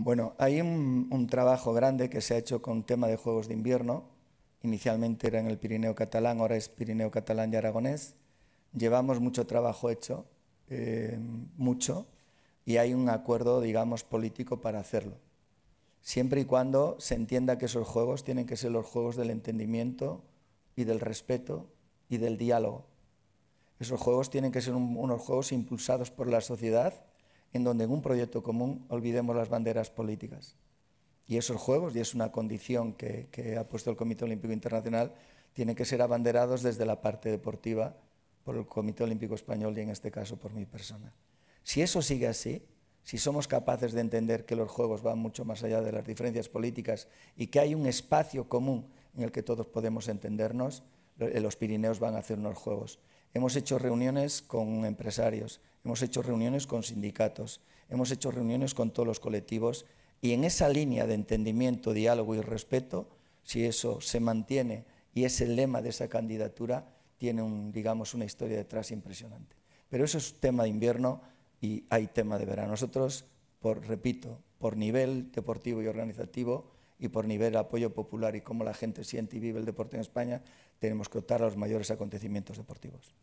Bueno, hay un, trabajo grande que se ha hecho con tema de Juegos de Invierno. Inicialmente era en el Pirineo catalán, ahora es Pirineo catalán y aragonés. Llevamos mucho trabajo hecho, eh, mucho, y hay un acuerdo, digamos, político para hacerlo. Siempre y cuando se entienda que esos juegos tienen que ser los juegos del entendimiento y del respeto y del diálogo. Esos juegos tienen que ser unos juegos impulsados por la sociedad en donde en un proyecto común olvidemos las banderas políticas. Y esos Juegos, y es una condición que, ha puesto el Comité Olímpico Internacional, tienen que ser abanderados desde la parte deportiva por el Comité Olímpico Español y en este caso por mi persona. Si eso sigue así, si somos capaces de entender que los Juegos van mucho más allá de las diferencias políticas y que hay un espacio común en el que todos podemos entendernos, los Pirineos van a hacer unos juegos. Hemos hecho reuniones con empresarios, hemos hecho reuniones con sindicatos, hemos hecho reuniones con todos los colectivos y en esa línea de entendimiento, diálogo y respeto, si eso se mantiene y es el lema de esa candidatura, tiene digamos, una historia detrás impresionante. Pero eso es tema de invierno y hay tema de verano. Nosotros, por, repito, por nivel deportivo y organizativo, y por nivel de apoyo popular y cómo la gente siente y vive el deporte en España, tenemos que optar a los mayores acontecimientos deportivos.